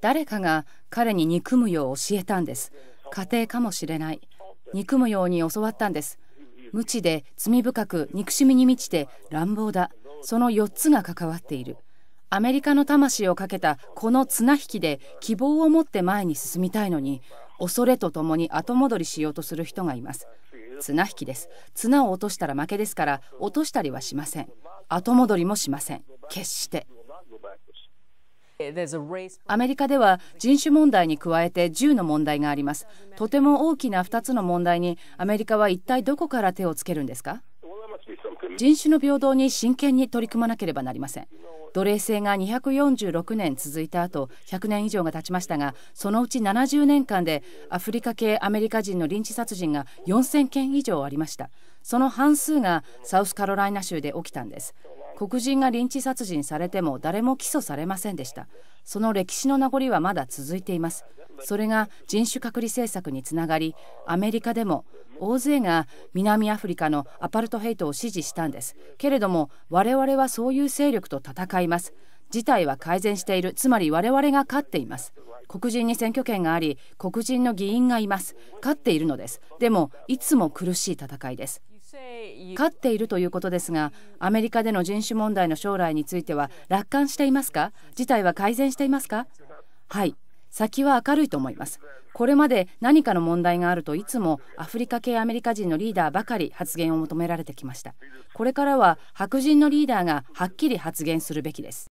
誰かが彼に憎むよう教えたんです。家庭かもしれない。憎むように教わったんです。無知で罪深く憎しみに満ちて乱暴だ。その4つが関わっている。アメリカの魂をかけたこの綱引きで希望を持って前に進みたいのに、恐れとともに後戻りしようとする人がいます。綱引きです。綱を落としたら負けですから、落としたりはしません。後戻りもしません。決して。アメリカでは人種問題に加えて銃の問題があります。とても大きな2つの問題にアメリカは一体どこから手をつけるんですか人種の平等に真剣に取り組まなければなりません。奴隷制が246年続いた後100年以上が経ちましたがそのうち70年間でアフリカ系アメリカ人の臨チ殺人が4000件以上ありましたその半数がサウスカロライナ州で起きたんです黒人がリンチ殺人されても誰も起訴されませんでしたその歴史の名残はまだ続いていますそれが人種隔離政策につながりアメリカでも大勢が南アフリカのアパルトヘイトを支持したんですけれども我々はそういう勢力と戦います事態は改善しているつまり我々が勝っています黒人に選挙権があり黒人の議員がいます勝っているのですでもいつも苦しい戦いです勝っているということですが、アメリカでの人種問題の将来については楽観していますか事態は改善していますかはい、先は明るいと思います。これまで何かの問題があるといつもアフリカ系アメリカ人のリーダーばかり発言を求められてきました。これからは白人のリーダーがはっきり発言するべきです。